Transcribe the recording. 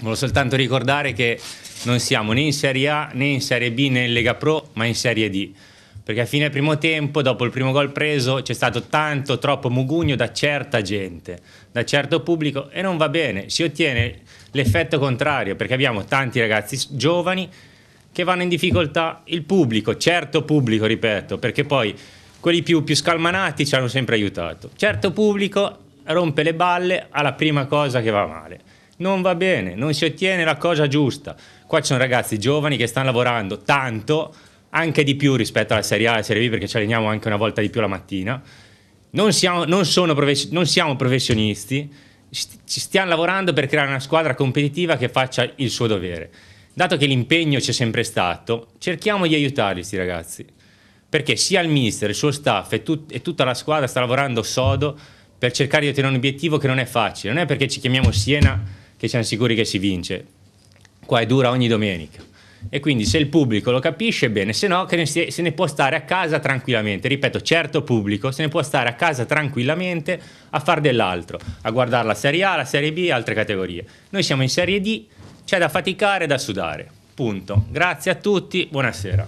Volevo soltanto ricordare che non siamo né in Serie A né in Serie B né in Lega Pro, ma in Serie D. Perché a fine primo tempo, dopo il primo gol preso, c'è stato tanto, troppo mugugno da certa gente, da certo pubblico e non va bene. Si ottiene l'effetto contrario perché abbiamo tanti ragazzi giovani che vanno in difficoltà. Il pubblico, certo pubblico, ripeto, perché poi quelli più, più scalmanati ci hanno sempre aiutato. Certo pubblico rompe le balle alla prima cosa che va male non va bene, non si ottiene la cosa giusta. Qua ci sono ragazzi giovani che stanno lavorando tanto, anche di più rispetto alla Serie A e alla Serie B, perché ci alleniamo anche una volta di più la mattina. Non siamo, non profes- non siamo professionisti, ci stiamo lavorando per creare una squadra competitiva che faccia il suo dovere. Dato che l'impegno c'è sempre stato, cerchiamo di aiutarli, questi ragazzi. Perché sia il mister, il suo staff e, tut- e tutta la squadra sta lavorando sodo per cercare di ottenere un obiettivo che non è facile. Non è perché ci chiamiamo Siena che siamo sicuri che si vince. Qua è dura ogni domenica. E quindi se il pubblico lo capisce bene, se no ne si, se ne può stare a casa tranquillamente. Ripeto, certo pubblico, se ne può stare a casa tranquillamente a fare dell'altro, a guardare la Serie A, la Serie B e altre categorie. Noi siamo in Serie D, c'è da faticare e da sudare. Punto. Grazie a tutti, buonasera.